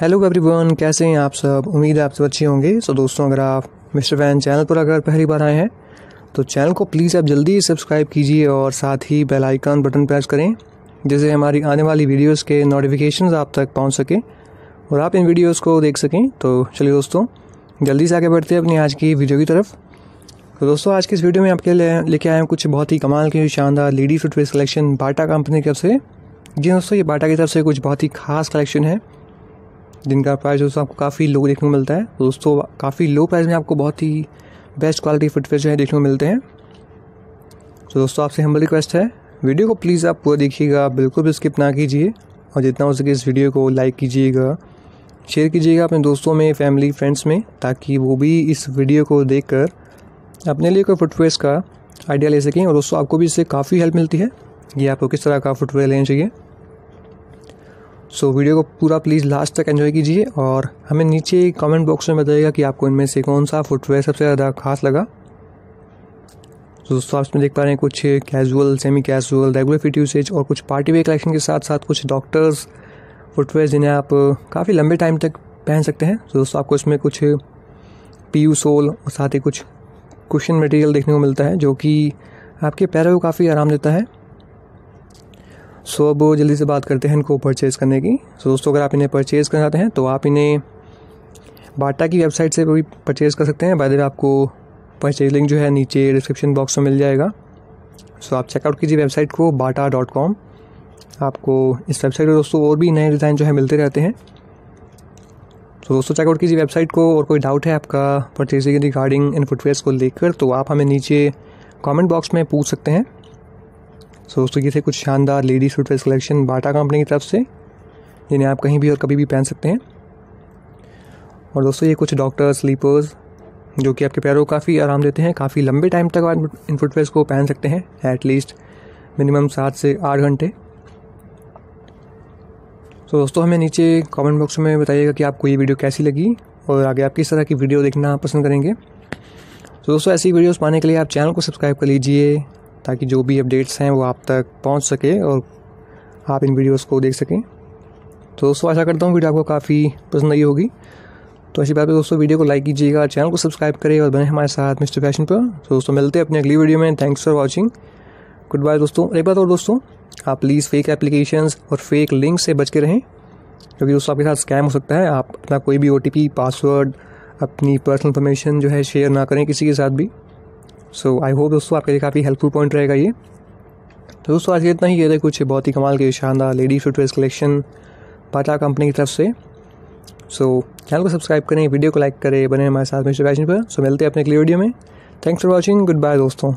hello everyone कैसे हैं आप सब उम्मीद है आप सब अच्छे होंगे सो so, दोस्तों अगर आप मिस्टर वैन चैनल पर अगर पहली बार आए हैं तो चैनल को प्लीज़ आप जल्दी सब्सक्राइब कीजिए और साथ ही बेल आइकन बटन प्रेस करें जिससे हमारी आने वाली वीडियोस के नोटिफिकेशन आप तक पहुंच सकें और आप इन वीडियोस को देख सकें तो चलिए दोस्तों जल्दी से आगे बढ़ते हैं अपनी आज की वीडियो की तरफ तो दोस्तों आज की इस वीडियो में आपके लिए लेके आए हैं कुछ बहुत ही कमाल के शानदार lady footwear collection Bata company की तरफ से जी दोस्तों ये बाटा की तरफ से कुछ बहुत ही खास कलेक्शन है जिनका प्राइस दोस्तों आपको काफ़ी लो देखने को मिलता है दोस्तों काफ़ी लो प्राइस में आपको बहुत ही बेस्ट क्वालिटी फुटवेयर जो है देखने को मिलते हैं तो दोस्तों आपसे हम्बल रिक्वेस्ट है वीडियो को प्लीज़ आप पूरा देखिएगा बिल्कुल भी स्किप ना कीजिए और जितना हो सके इस वीडियो को लाइक कीजिएगा शेयर कीजिएगा अपने दोस्तों में फैमिली फ्रेंड्स में ताकि वो भी इस वीडियो को देख कर अपने लिए कोई फुटवेयर का आइडिया ले सकें और दोस्तों आपको भी इससे काफ़ी हेल्प मिलती है कि आपको किस तरह का फुटवेयर लेना चाहिए सो वीडियो को पूरा प्लीज़ लास्ट तक एंजॉय कीजिए और हमें नीचे कमेंट बॉक्स में बताइएगा कि आपको इनमें से कौन सा फुटवेयर सबसे ज़्यादा खास लगा तो दोस्तों आप इसमें देख पा रहे हैं कुछ casual semi casual regular fit usage और कुछ पार्टी वेयर कलेक्शन के साथ साथ कुछ डॉक्टर्स फुटवेयर जिन्हें आप काफ़ी लंबे टाइम तक पहन सकते हैं तो दोस्तों आपको इसमें कुछ पी यू सोल और साथ ही कुछ कुशन मटेरियल देखने को मिलता है जो कि आपके पैरों को काफ़ी आराम देता है सो अब जल्दी से बात करते हैं इनको परचेज़ करने की सो दोस्तों अगर आप इन्हें परचेज़ करना चाहते हैं तो आप इन्हें बाटा की वेबसाइट से भी परचेज़ कर सकते हैं बाय द वे आपको परचेज लिंक जो है नीचे डिस्क्रिप्शन बॉक्स में मिल जाएगा सो आप चेकआउट कीजिए वेबसाइट को बाटा डॉट कॉम आपको इस वेबसाइट पर दोस्तों और भी नए डिज़ाइन जो है मिलते रहते हैं तो दोस्तों चेकआउट कीजिए वेबसाइट को और कोई डाउट है आपका परचेजिंग रिगार्डिंग इन फुटवेयर्स को लेकर तो आप हमें नीचे कमेंट बॉक्स में पूछ सकते हैं सो दोस्तों ये थे कुछ शानदार ladies footwear collection Bata company की तरफ से जिन्हें आप कहीं भी और कभी भी पहन सकते हैं और दोस्तों ये कुछ डॉक्टर स्लीपर्स जो कि आपके पैरों को काफ़ी आराम देते हैं काफ़ी लंबे टाइम तक आप इन फुटवेयर्स को पहन सकते हैं एटलीस्ट मिनिमम सात से आठ घंटे तो दोस्तों हमें नीचे कमेंट बॉक्स में बताइएगा कि आपको ये वीडियो कैसी लगी और आगे आप किस तरह की वीडियो देखना पसंद करेंगे तो दोस्तों ऐसी वीडियोस पाने के लिए आप चैनल को सब्सक्राइब कर लीजिए ताकि जो भी अपडेट्स हैं वो आप तक पहुंच सके और आप इन वीडियोस को देख सकें तो दोस्तों आशा करता हूँ वीडियो आपको काफ़ी पसंद आई होगी तो ऐसी बात पर दोस्तों वीडियो को लाइक कीजिएगा चैनल को सब्सक्राइब करें और बने हमारे साथ मिस्टर फैशन पर तो दोस्तों मिलते हैं अपने अगली वीडियो में thanks for watching good bye दोस्तों एक बात और दोस्तों आप प्लीज़ फेक एप्लीकेशन और फेक लिंक से बच के रहें क्योंकि दोस्तों आपके साथ स्कैम हो सकता है आप अपना कोई भी ओ पासवर्ड अपनी पर्सनल इन्फॉर्मेशन जो है शेयर ना करें किसी के साथ भी सो आई होप दोस्तों आपके लिए काफ़ी हेल्पफुल पॉइंट रहेगा ये तो दोस्तों आज इतना ही ये थे कुछ बहुत ही कमाल के शानदार lady footwear collection Bata company की तरफ से सो चैनल को सब्सक्राइब करें वीडियो को लाइक करें बने हमारे साथ मिस्टर फैशन पर सो मिलते हैं अपने अगले वीडियो में thanks for watching good bye दोस्तों